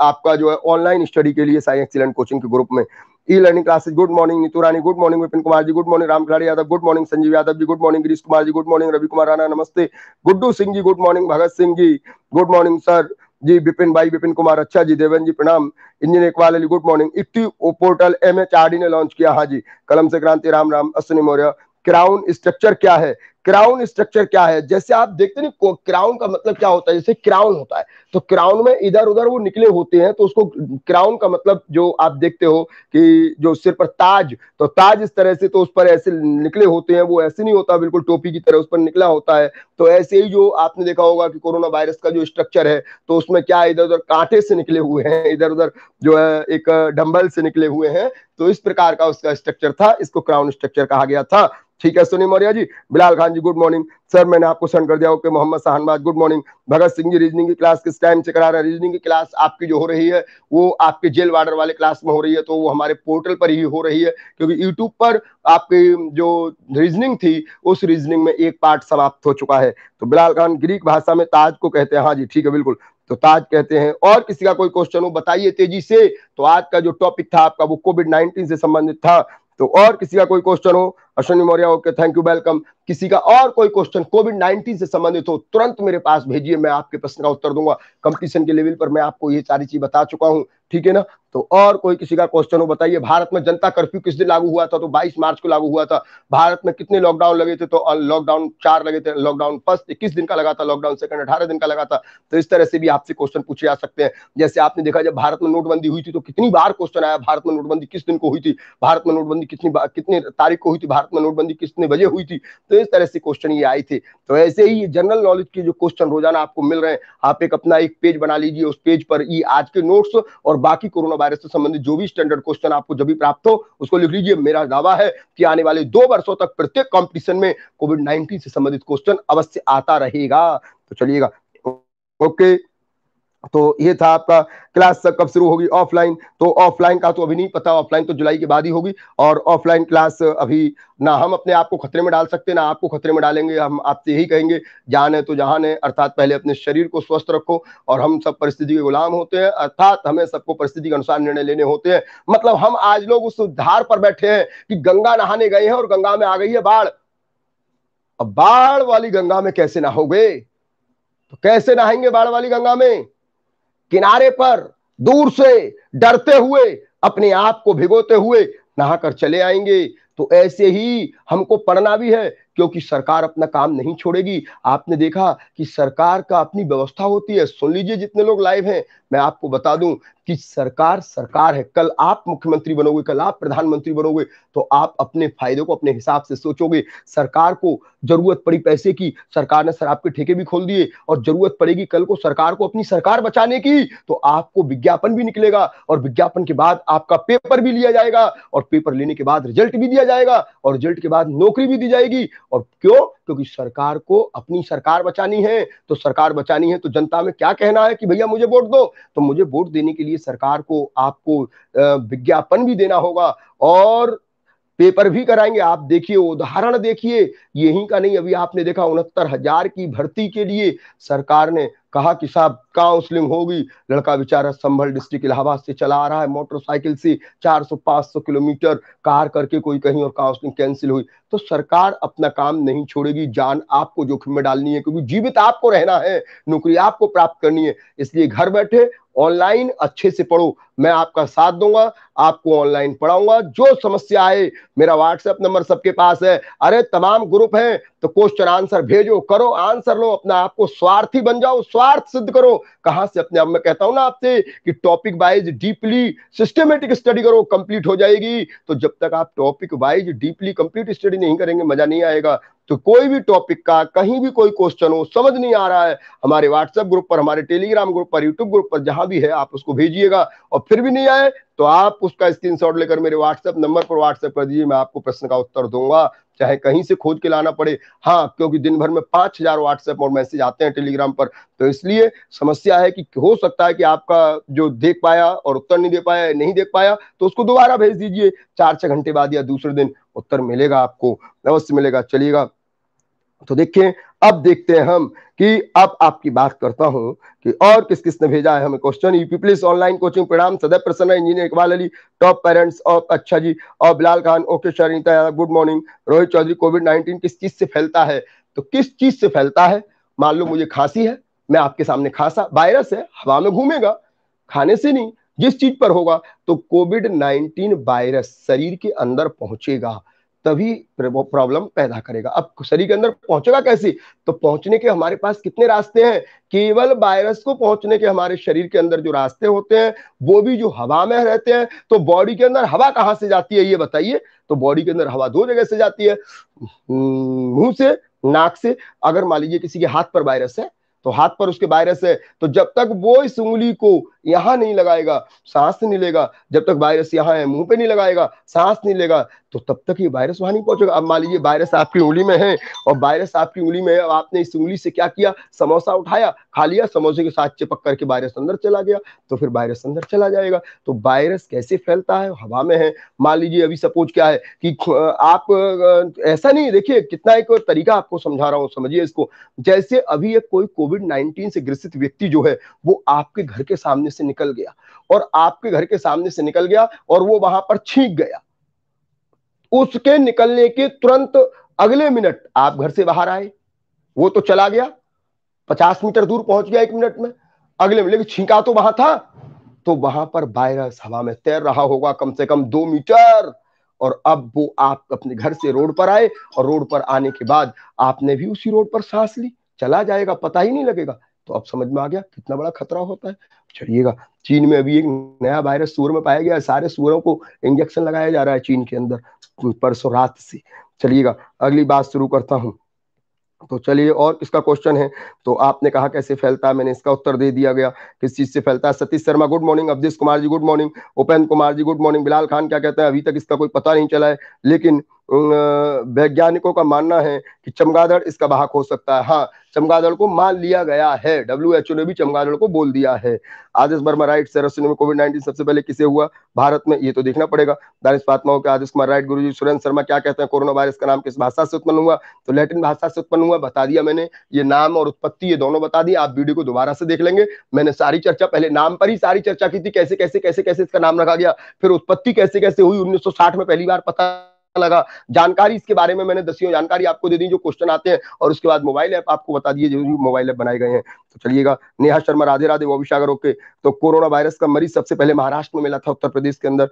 आपका जो है ऑनलाइन स्टडी के लिए साइंस एक्सीलेंट कोचिंग के ग्रुप में E learning classes good morning Neetu Rani good morning Vipin Kumar ji good morning Ramkhiladi Yadav good morning Sanjeev Yadav ji good morning Girish Kumar ji good morning Ravi Kumar Rana नमस्ते Guddu Singh ji good morning Bhagat Singh ji good morning sir ji Vipin भाई विपिन कुमार अच्छा जी देवन जी प्रणाम engineer Iqbal Ali good morning इफ्टी portal M H R D ने launch किया हाँ जी कलम से क्रांति राम राम अश्विनी मौर्य क्राउन स्ट्रक्चर क्या है क्राउन स्ट्रक्चर क्या है जैसे आप देखते नहीं क्राउन का मतलब क्या होता है जैसे क्राउन होता है तो क्राउन में इधर उधर वो निकले होते हैं तो उसको क्राउन का मतलब जो आप देखते हो कि जो सिर पर ताज तो ताज इस तरह से तो उस पर ऐसे निकले होते हैं वो ऐसे नहीं होता बिल्कुल टोपी की तरह उस पर निकला होता है तो ऐसे ही जो आपने देखा होगा कि कोरोना वायरस का जो स्ट्रक्चर है तो उसमें क्या इधर उधर कांटे से निकले हुए हैं इधर उधर जो है एक डम्बल से निकले हुए हैं तो इस प्रकार का उसका स्ट्रक्चर था इसको क्राउन स्ट्रक्चर कहा गया था ठीक है Suni Maurya ji Bilal Khan ji good morning sir मैंने आपको सेंड कर दिया okay Mohammad Shahnawaz good morning Bhagat Singh ji reasoning की क्लास किस टाइम से करा रहा है रीजनिंग की क्लास आपकी जो हो रही है वो आपके जेल वार्डर वाले क्लास में हो रही है तो वो हमारे पोर्टल पर ही हो रही है क्योंकि यूट्यूब पर आपकी जो रीजनिंग थी उस रीजनिंग में एक पार्ट समाप्त हो चुका है तो बिलाल खान ग्रीक भाषा में ताज को कहते हैं हाँ जी ठीक है बिल्कुल तो ताज कहते हैं और किसी का कोई क्वेश्चन हो बताइए तेजी से तो आज का जो टॉपिक था आपका वो कोविड नाइनटीन से संबंधित था तो और किसी का कोई क्वेश्चन हो Ashwini Maurya okay thank you welcome किसी का और कोई क्वेश्चन कोविड नाइन्टीन से संबंधित हो तुरंत मेरे पास भेजिए मैं आपके प्रश्न का उत्तर दूंगा कंपटीशन के लेवल पर मैं आपको ये सारी चीज बता चुका हूँ ठीक है ना तो और कोई किसी का क्वेश्चन हो बताइए भारत में जनता कर्फ्यू किस दिन लागू हुआ था तो 22 मार्च को लागू हुआ था भारत में कितने लॉकडाउन लगे थे तो लॉकडाउन चार लगे थे लॉकडाउन फर्स्ट इक्कीस दिन का लगा था लॉकडाउन सेकंड अठारह दिन का लगा था तो इस तरह से भी आपसे क्वेश्चन पूछे जा सकते हैं जैसे आपने देखा जब भारत में नोटबंदी हुई थी तो कितनी बार क्वेश्चन आया भारत में नोटबंदी किस दिन को हुई थी भारत में नोटबंदी कितनी कितने तारीख को हुई थी भारत में नोटबंदी कितने बजे हुई थी तो इस तरह से क्वेश्चन ये आए थे तो ऐसे ही जनरल नॉलेज के जो क्वेश्चन रोजाना आपको मिल रहे हैं आप एक अपना एक पेज बना लीजिए उस पेज पर ये आज के नोट्स और बाकी कोरोना वायरस से संबंधित जो भी स्टैंडर्ड क्वेश्चन आपको जब भी प्राप्त हो उसको लिख लीजिए मेरा दावा है कि आने वाले दो वर्षों तक प्रत्येक कॉम्पिटिशन में कोविड नाइन्टीन से संबंधित क्वेश्चन अवश्य आता रहेगा तो चलिएगा ओके तो ये था आपका क्लास कब शुरू होगी ऑफलाइन तो ऑफलाइन का तो अभी नहीं पता ऑफलाइन तो जुलाई के बाद ही होगी और ऑफलाइन क्लास अभी ना हम अपने आप को खतरे में डाल सकते ना आपको खतरे में डालेंगे हम आपसे यही कहेंगे जान है तो जहान है अर्थात पहले अपने शरीर को स्वस्थ रखो और हम सब परिस्थिति के गुलाम होते हैं अर्थात हमें सबको परिस्थिति के अनुसार निर्णय लेने होते हैं मतलब हम आज लोग उस धार पर बैठे हैं कि गंगा नहाने गए हैं और गंगा में आ गई है बाढ़ अब बाढ़ वाली गंगा में कैसे नहाओगे तो कैसे नहाएंगे बाढ़ वाली गंगा में किनारे पर दूर से डरते हुए अपने आप को भिगोते हुए नहाकर चले आएंगे तो ऐसे ही हमको पढ़ना भी है क्योंकि सरकार अपना काम नहीं छोड़ेगी आपने देखा कि सरकार का अपनी व्यवस्था होती है सुन लीजिए जितने लोग लाइव हैं मैं आपको बता दूं कि सरकार सरकार है कल आप मुख्यमंत्री बनोगे कल आप प्रधानमंत्री बनोगे तो आप अपने फायदे को अपने हिसाब से सोचोगे सरकार को जरूरत पड़ी पैसे की सरकार ने सर आपके ठेके भी खोल दिए और जरूरत पड़ेगी कल को सरकार को अपनी सरकार बचाने की तो आपको विज्ञापन भी निकलेगा और विज्ञापन के बाद आपका पेपर भी लिया जाएगा और पेपर लेने के बाद रिजल्ट भी दिया जाएगा और रिजल्ट के बाद नौकरी भी दी जाएगी और क्यों क्योंकि सरकार को अपनी सरकार बचानी है तो सरकार बचानी है तो जनता में क्या कहना है कि भैया मुझे वोट दो तो मुझे वोट देने के लिए सरकार को आपको विज्ञापन भी देना होगा और पेपर भी कराएंगे आप देखिए उदाहरण देखिए यही का नहीं अभी आपने देखा उनहत्तर हजार की भर्ती के लिए सरकार ने कहा कि साहब काउंसलिंग होगी लड़का बेचारा संभल डिस्ट्रिक्ट इलाहाबाद से चला आ रहा है मोटरसाइकिल से 400-500 किलोमीटर कार करके कोई कहीं और काउंसलिंग कैंसिल हुई तो सरकार अपना काम नहीं छोड़ेगी जान आपको जोखिम में डालनी है क्योंकि जीवित आपको रहना है नौकरी आपको प्राप्त करनी है इसलिए घर बैठे ऑनलाइन अच्छे से पढ़ो मैं आपका साथ दूंगा आपको ऑनलाइन पढ़ाऊंगा जो समस्या आए मेरा व्हाट्सएप नंबर सबके पास है अरे तमाम ग्रुप हैं तो क्वेश्चन आंसर भेजो करो आंसर लो अपना आपको स्वार्थी बन जाओ स्वार्थ सिद्ध करो कहां से अपने आप में कहता हूं ना आपसे कि topic wise deeply systematic study करो कंप्लीट हो जाएगी तो जब तक आप topic wise deeply complete study नहीं करेंगे मजा नहीं आएगा तो कोई भी टॉपिक का कहीं भी कोई क्वेश्चन हो समझ नहीं आ रहा है हमारे व्हाट्सएप ग्रुप पर हमारे टेलीग्राम ग्रुप पर यूट्यूब ग्रुप पर जहां भी है आप उसको भेजिएगा और फिर भी नहीं आए तो आप उसका स्क्रीनशॉट लेकर मेरे व्हाट्सएप नंबर पर व्हाट्सएप कर दीजिए मैं आपको प्रश्न का उत्तर दूंगा चाहे कहीं से खोज के लाना पड़े हाँ क्योंकि दिन भर में पांच हजार व्हाट्सएप और मैसेज आते हैं टेलीग्राम पर तो इसलिए समस्या है कि हो सकता है कि आपका जो देख पाया और उत्तर नहीं दे पाया नहीं देख पाया तो उसको दोबारा भेज दीजिए चार छह घंटे बाद या दूसरे दिन उत्तर मिलेगा आपको अवश्य मिलेगा चलिएगा तो देखिए अब देखते हैं हम कि अब आपकी बात करता हूं कि और किस किस ने भेजा है हमें question UP police online coaching प्रणाम Sadar Prasanna engineer Iqbal Ali top parents और अच्छा जी और Bilal Khan okay Sharnita good morning Rohit Chaudhary COVID nineteen किस चीज से फैलता है तो किस चीज से फैलता है मान लो मुझे खांसी है मैं आपके सामने खांसा वायरस है हवा में घूमेगा खाने से नहीं जिस चीज पर होगा तो कोविड नाइनटीन वायरस शरीर के अंदर पहुंचेगा तभी प्रॉब्लम पैदा करेगा अब शरीर के अंदर पहुंचेगा कैसी तो पहुंचने के हमारे पास कितने रास्ते हैं केवल वायरस को पहुंचने के हमारे शरीर के अंदर जो रास्ते होते हैं वो भी जो हवा में रहते हैं तो बॉडी के अंदर हवा कहां से जाती है ये बताइए तो बॉडी के अंदर हवा दो जगह से जाती है हम्म, मुंह से नाक से अगर मान लीजिए किसी के हाथ पर वायरस है तो हाथ पर उसके वायरस है तो जब तक वो इस उंगली को यहाँ नहीं लगाएगा सांस नहीं लेगा जब तक वायरस यहाँ है मुंह पे नहीं लगाएगा सांस नहीं लेगा तो तब तक ये वायरस वहां नहीं पहुंचेगा अब मान लीजिए वायरस आपकी उंगली में है और वायरस आपकी उंगली में है अब आपने इस उंगली से क्या किया समोसा उठाया खा लिया समोसे के साथ चिपक करके वायरस अंदर चला गया तो फिर वायरस अंदर चला जाएगा तो वायरस कैसे फैलता है हवा में है मान लीजिए अभी सपोज क्या है कि आप ऐसा नहीं देखिए कितना एक तरीका आपको समझा रहा हूँ समझिए इसको जैसे अभी एक कोई कोविड नाइनटीन से ग्रसित व्यक्ति जो है वो आपके घर के सामने से निकल गया और आपके घर के सामने से निकल गया और वो वहां पर छींक गया उसके निकलने के तुरंत अगले मिनट आप घर से बाहर आए वो तो चला गया पचास मीटर दूर पहुंच गया एक मिनट में अगले मिनट लेकिन छींका तो वहां था तो वहां पर वायरस हवा में तैर रहा होगा कम से कम दो मीटर और अब वो आप अपने घर से रोड पर आए और रोड पर आने के बाद आपने भी उसी रोड पर सांस ली चला जाएगा पता ही नहीं लगेगा तो अब समझ में आ गया कितना बड़ा खतरा होता है चढ़िएगा चीन में अभी एक नया वायरस सूर में पाया गया सारे सूरों को इंजेक्शन लगाया जा रहा है चीन के अंदर परसों रात से चलिएगा अगली बात शुरू करता हूँ तो चलिए और इसका क्वेश्चन है तो आपने कहा कैसे फैलता है मैंने इसका उत्तर दे दिया गया किस चीज से फैलता है Satish Sharma good morning Avdhesh Kumar ji good morning Upendra Kumar ji good morning Bilal Khan क्या कहते हैं अभी तक इसका कोई पता नहीं चला है लेकिन वैज्ञानिकों का मानना है कि चमगादड़ इसका बाहक हो सकता है हाँ चमगादड़ को मान लिया गया है डब्ल्यू एच ओ ने भी चमगादड़ को बोल दिया है आदेश वर्मा राइट सरस्वती में कोविड नाइन्टीन सबसे पहले किसे हुआ भारत में ये तो देखना पड़ेगा दानिश फातमाओं के आदेश कुमार राइट गुरुजी सुरेंद्र शर्मा क्या कहते हैं कोरोना वायरस का नाम किस भाषा से उत्पन्न हुआ तो लैटिन भाषा से उत्पन्न हुआ बता दिया मैंने ये नाम और उत्पत्ति ये दोनों बता दी आप वीडियो को दोबारा से देख लेंगे मैंने सारी चर्चा पहले नाम पर ही सारी चर्चा की थी कैसे कैसे कैसे कैसे इसका नाम रखा गया फिर उत्पत्ति कैसे कैसे हुई उन्नीस में पहली बार पता लगा जानकारी इसके बारे में मैंने दसियों जानकारी आपको दे दी जो क्वेश्चन आते हैं और उसके बाद मोबाइल ऐप आपको बता दिए जो मोबाइल ऐप बनाए गए हैं तो चलिएगा नेहा शर्मा राधे राधे वो भी सागर ओके तो कोरोना वायरस का मरीज सबसे पहले महाराष्ट्र में मिला था उत्तर प्रदेश के अंदर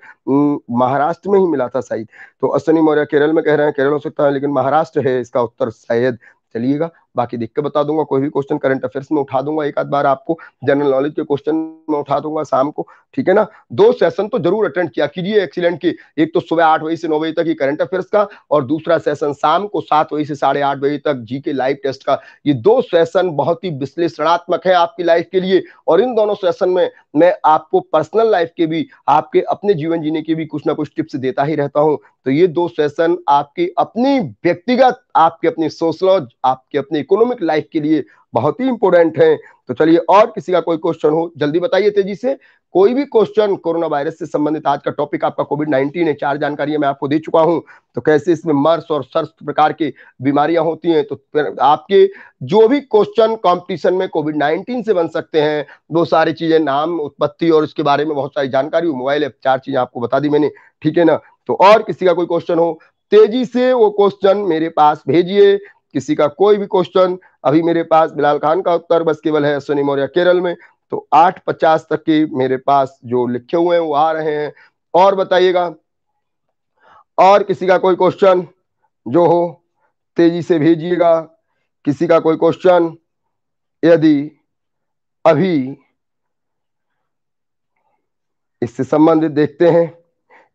महाराष्ट्र में ही मिला था शायद तो अश्विनी मौर्य केरल में कह रहे हैं केरल हो सकता है लेकिन महाराष्ट्र है इसका उत्तर शायद चलिएगा बाकी देख के बता दूंगा कोई भी क्वेश्चन करंट अफेयर्स में उठा दूंगा एक आध बार आपको जनरल नॉलेज के क्वेश्चन में उठा दूंगा शाम को ठीक है ना दो सेशन तो जरूर अटेंड किया कीजिए एक्सीलेंट की एक तो सुबह आठ बजे से नौ बजे तक ही करंट अफेयर्स का और दूसरा सेशन शाम को सात बजे से साढ़े आठ बजे तक जीके लाइव टेस्ट का ये दो सेशन बहुत ही विश्लेषणात्मक है आपकी लाइफ के लिए और इन दोनों सेशन में मैं आपको पर्सनल लाइफ के भी आपके अपने जीवन जीने के भी कुछ ना कुछ टिप्स देता ही रहता हूँ तो ये दो सेशन आपकी अपनी व्यक्तिगत आपके अपनी सोशल आपके अपनी इकोनॉमिक लाइफ के लिए बहुत ही इंपॉर्टेंट है तो चलिए और किसी का कोई क्वेश्चन हो जल्दी बताइए तेजी से कोई भी क्वेश्चन कोरोना वायरस से संबंधित आज का टॉपिक आपका कोविड नाइन्टीन है चार जानकारियां मैं आपको दे चुका हूं तो कैसे इसमें मर्स और सर्स प्रकार की बीमारियां होती हैं तो आपके जो भी क्वेश्चन कंपटीशन में कोविड नाइन्टीन से बन सकते हैं वो सारी चीजें नाम उत्पत्ति और इसके बारे में बहुत सारी जानकारी मोबाइल ऐप चार चीजें आपको बता दी मैंने ठीक है ना तो और किसी का कोई क्वेश्चन हो तेजी से वो क्वेश्चन मेरे पास भेजिए किसी का कोई भी क्वेश्चन अभी मेरे पास बिलाल खान का उत्तर बस केवल है सोनी मौर्य केरल में तो आठ पचास तक के मेरे पास जो लिखे हुए हैं वो आ रहे हैं और बताइएगा और किसी का कोई क्वेश्चन जो हो तेजी से भेजिएगा किसी का कोई क्वेश्चन यदि अभी इससे संबंधित देखते हैं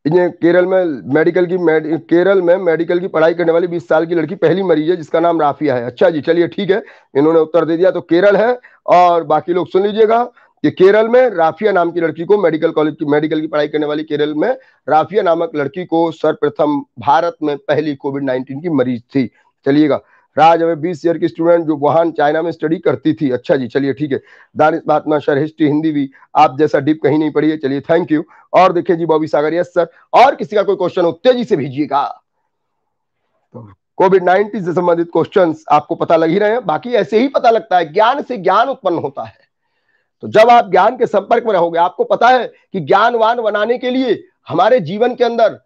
केरल में मेडिकल की मेड, केरल में मेडिकल की पढ़ाई करने वाली 20 साल की लड़की पहली मरीज है जिसका नाम राफिया है अच्छा जी चलिए ठीक है इन्होंने उत्तर दे दिया तो केरल है और बाकी लोग सुन लीजिएगा कि केरल में राफिया नाम की लड़की को मेडिकल कॉलेज की मेडिकल की पढ़ाई करने वाली केरल में राफिया नामक लड़की को सर्वप्रथम भारत में पहली कोविड नाइन्टीन की मरीज थी चलिएगा राज अब बीस ईयर की स्टूडेंट जो वुहान चाइना में स्टडी करती थी अच्छा जी चलिए ठीक है दानिश महात्मा सर हिस्ट्री हिंदी भी आप जैसा डीप कहीं नहीं पढ़ी है चलिए थैंक यू और देखिये जी बॉबी सागर यस सर और किसी का कोई क्वेश्चन हो तेजी से भेजिएगा कोविड तो नाइन्टीन से संबंधित क्वेश्चन आपको पता लग ही रहे हैं बाकी ऐसे ही पता लगता है ज्ञान से ज्ञान उत्पन्न होता है तो जब आप ज्ञान के संपर्क में रहोगे आपको पता है कि ज्ञानवान बनाने के लिए हमारे जीवन के अंदर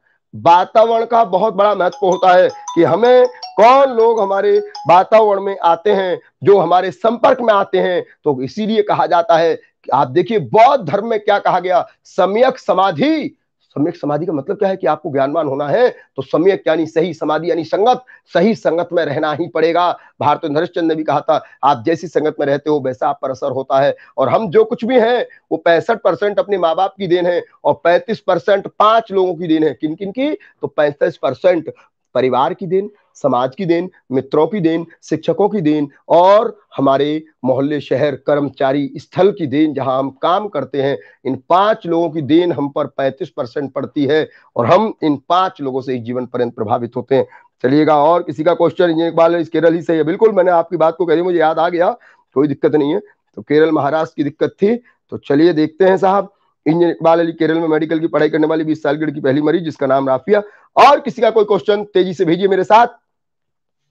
वातावरण का बहुत बड़ा महत्व होता है कि हमें कौन लोग हमारे वातावरण में आते हैं जो हमारे संपर्क में आते हैं तो इसीलिए कहा जाता है आप देखिए बौद्ध धर्म में क्या कहा गया सम्यक समाधि सम्यक समाधि का मतलब क्या है कि आपको ज्ञानवान होना है तो सम्यक यानी सही समाधि यानी संगत सही संगत में रहना ही पड़ेगा भारत चंद ने भी कहा था आप जैसी संगत में रहते हो वैसा आप पर असर होता है और हम जो कुछ भी हैं वो पैंसठ परसेंट अपने माँ बाप की देन है और पैंतीस परसेंट पांच लोगों की देन है किन किन की तो पैंतीस परसेंट परिवार की देन समाज की देन मित्रों की देन शिक्षकों की देन और हमारे मोहल्ले शहर कर्मचारी स्थल की देन जहां हम काम करते हैं इन पांच लोगों की देन हम पर 35 परसेंट पड़ती है और हम इन पांच लोगों से एक जीवन पर्यंत प्रभावित होते हैं चलिएगा और किसी का क्वेश्चन इकबाल इस केरल ही सही है बिल्कुल मैंने आपकी बात को कह दी मुझे याद आ गया कोई दिक्कत नहीं है तो केरल महाराष्ट्र की दिक्कत थी तो चलिए देखते हैं साहब इंजीनियर इकबाल अली केरल में मेडिकल की पढ़ाई करने वाली बीस साल की पहली मरीज जिसका नाम राफिया और किसी का कोई क्वेश्चन तेजी से भेजिए मेरे साथ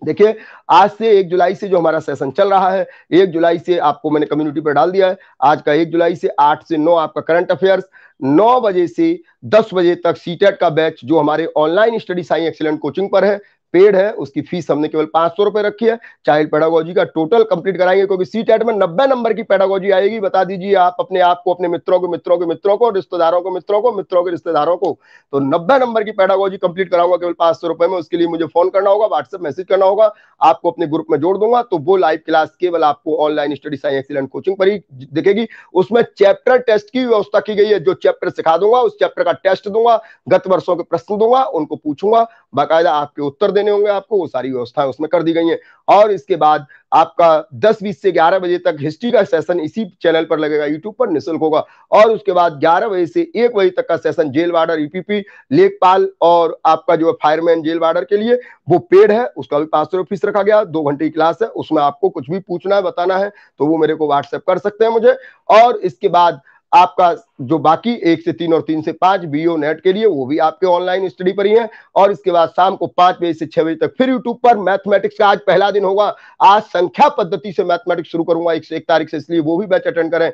देखिए आज से एक जुलाई से जो हमारा सेशन चल रहा है एक जुलाई से आपको मैंने कम्युनिटी पर डाल दिया है आज का एक जुलाई से आठ से नौ आपका करंट अफेयर्स नौ बजे से दस बजे तक सीटेट e का बैच जो हमारे online study science excellent coaching पर है पेड है उसकी फीस हमने केवल पांच सौ रुपए रखी है चाइल्ड पेडागोजी का टोटल कंप्लीट कराएंगे क्योंकि सी टेट में नब्बे नंबर की पेडागोजी आएगी बता दीजिए आप अपने आप को अपने मित्रों को मित्रों के मित्रों को रिश्तेदारों को मित्रों को मित्रों के रिश्तेदारों को तो नब्बे नंबर की पेडागोजी कंप्लीट कराऊंगा केवल पांच रुपए में उसके लिए मुझे फोन करना होगा व्हाट्सएप मैसेज करना होगा आपको अपने ग्रुप में जोड़ दूंगा तो वो लाइव क्लास केवल आपको online study science excellent coaching पर ही दिखेगी उसमें चैप्टर टेस्ट की व्यवस्था की गई है जो चैप्टर सिखा दूंगा उस चैप्टर का टेस्ट दूंगा गत वर्षों के प्रश्न दूंगा उनको पूछूंगा बाकायदा आपके उत्तर देने देने होंगे आपको वो सारी व्यवस्थाएं उसमें कर दी गई हैं और इसके बाद आपका 10 बीस से 11 बजे तक हिस्ट्री का सेशन इसी चैनल पर लगेगा यूट्यूब पर निःशुल्क होगा और उसके बाद 11 बजे से 1 बजे तक का सेशन जेल वार्डर ईपीपी लेखपाल और आपका जो फायरमैन जेल वार्डर के लिए वो पेड है उसका भी पांच सौ फीस रखा गया दो घंटे की क्लास है उसमें आपको कुछ भी पूछना है बताना है तो वो मेरे को व्हाट्सएप कर सकते हैं मुझे और इसके बाद आपका जो बाकी एक से तीन और तीन से पांच बीओ नेट के लिए वो भी आपके ऑनलाइन स्टडी पर ही है और इसके बाद शाम को पांच बजे से छह बजे तक फिर यूट्यूब पर मैथमेटिक्स का आज पहला दिन होगा आज संख्या पद्धति से मैथमेटिक्स शुरू करूंगा एक से एक तारीख से इसलिए वो भी बैच अटेंड करें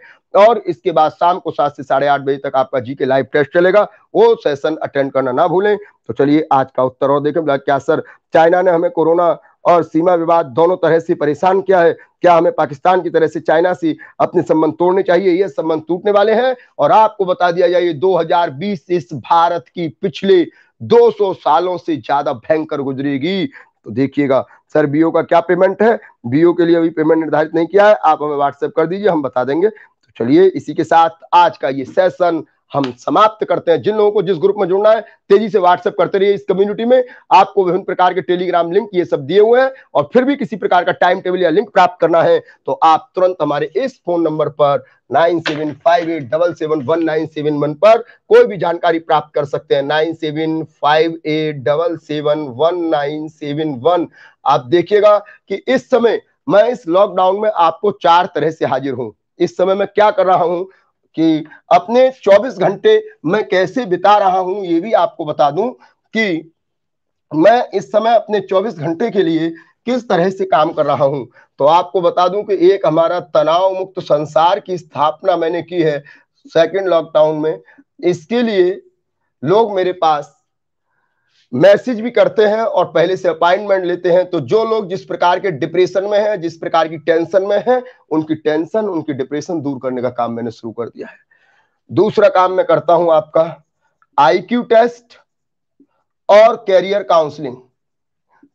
और इसके बाद शाम को सात से साढ़े आठ बजे तक आपका जी के लाइव टेस्ट चलेगा वो सेशन अटेंड करना ना भूलें तो चलिए आज का उत्तर और देखें क्या सर चाइना ने हमें कोरोना और सीमा विवाद दोनों तरह से परेशान किया है क्या हमें पाकिस्तान की तरह से चाइना से अपने संबंध तोड़ने चाहिए ये संबंध टूटने वाले हैं और आपको बता दिया जाए 2020 इस भारत की पिछले 200 सालों से ज्यादा भयंकर गुजरेगी तो देखिएगा सर बीओ का क्या पेमेंट है बीओ के लिए अभी पेमेंट निर्धारित नहीं किया है आप हमें व्हाट्सएप कर दीजिए हम बता देंगे तो चलिए इसी के साथ आज का ये सेशन हम समाप्त करते हैं जिन लोगों को जिस ग्रुप में जुड़ना है तेजी से व्हाट्सएप करते रहिए इस कम्युनिटी में आपको विभिन्न प्रकार के टेलीग्राम लिंक ये सब दिए हुए हैं और फिर भी किसी प्रकार का टाइम टेबल या लिंक प्राप्त करना है तो आप तुरंत हमारे इस फोन नंबर पर nine seven five eight double seven one nine seven one पर कोई भी जानकारी प्राप्त कर सकते हैं nine seven five eight double seven one nine seven one आप देखिएगा कि इस समय मैं इस लॉकडाउन में आपको चार तरह से हाजिर हूं इस समय मैं क्या कर रहा हूं कि अपने 24 घंटे मैं कैसे बिता रहा हूं ये भी आपको बता दूं कि मैं इस समय अपने 24 घंटे के लिए किस तरह से काम कर रहा हूं तो आपको बता दूं कि एक हमारा तनाव मुक्त संसार की स्थापना मैंने की है सेकंड लॉकडाउन में इसके लिए लोग मेरे पास मैसेज भी करते हैं और पहले से अपॉइंटमेंट लेते हैं तो जो लोग जिस प्रकार के डिप्रेशन में हैं जिस प्रकार की टेंशन में हैं उनकी टेंशन उनकी डिप्रेशन दूर करने का काम मैंने शुरू कर दिया है दूसरा काम मैं करता हूं आपका आईक्यू टेस्ट और कैरियर काउंसलिंग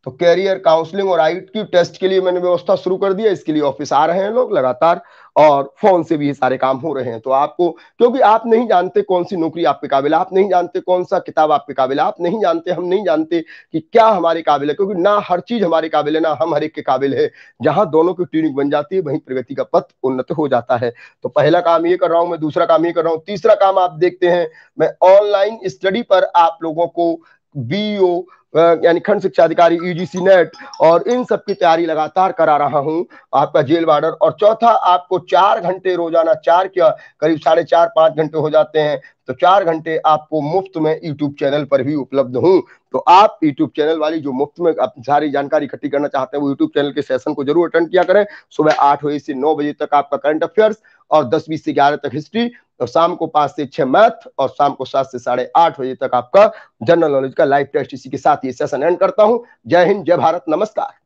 तो कैरियर काउंसलिंग और आईक्यू टेस्ट के लिए मैंने व्यवस्था शुरू कर दिया इसके लिए ऑफिस आ रहे हैं लोग लगातार और फोन से भी ये सारे काम हो रहे हैं तो आपको क्योंकि आप नहीं जानते कौन सी नौकरी आपके काबिल आप नहीं जानते कौन सा किताब आपके काबिल आप नहीं जानते हम नहीं जानते कि क्या हमारे काबिल है क्योंकि ना हर चीज हमारे काबिल है ना हम हर एक के काबिल है जहां दोनों की ट्यूनिंग बन जाती है वहीं प्रगति का पथ उन्नत हो जाता है तो पहला काम ये कर रहा हूं मैं दूसरा काम ये कर रहा हूँ तीसरा काम आप देखते हैं मैं ऑनलाइन स्टडी पर आप लोगों को बीओ यानी खंड शिक्षा अधिकारी यूजीसी e नेट और इन सब की तैयारी लगातार करा रहा हूँ आपका जेल वार्डर और चौथा आपको चार घंटे रोजाना चार क्या करीब साढ़े चार पांच घंटे हो जाते हैं तो चार घंटे आपको मुफ्त में यूट्यूब चैनल पर भी उपलब्ध हूँ तो आप यूट्यूब चैनल वाली जो मुफ्त में सारी जानकारी इकट्ठी करना चाहते हैं वो यूट्यूब चैनल के सेशन को जरूर अटेंड किया करें सुबह आठ बजे से नौ बजे तक आपका करंट अफेयर्स और दस बीस से ग्यारह तक हिस्ट्री और शाम को पांच से छह मैथ और शाम को सात से साढ़े आठ बजे तक आपका जनरल नॉलेज का लाइव टेस्ट इसी के साथ ये सेशन एंड करता हूँ जय हिंद जय भारत नमस्कार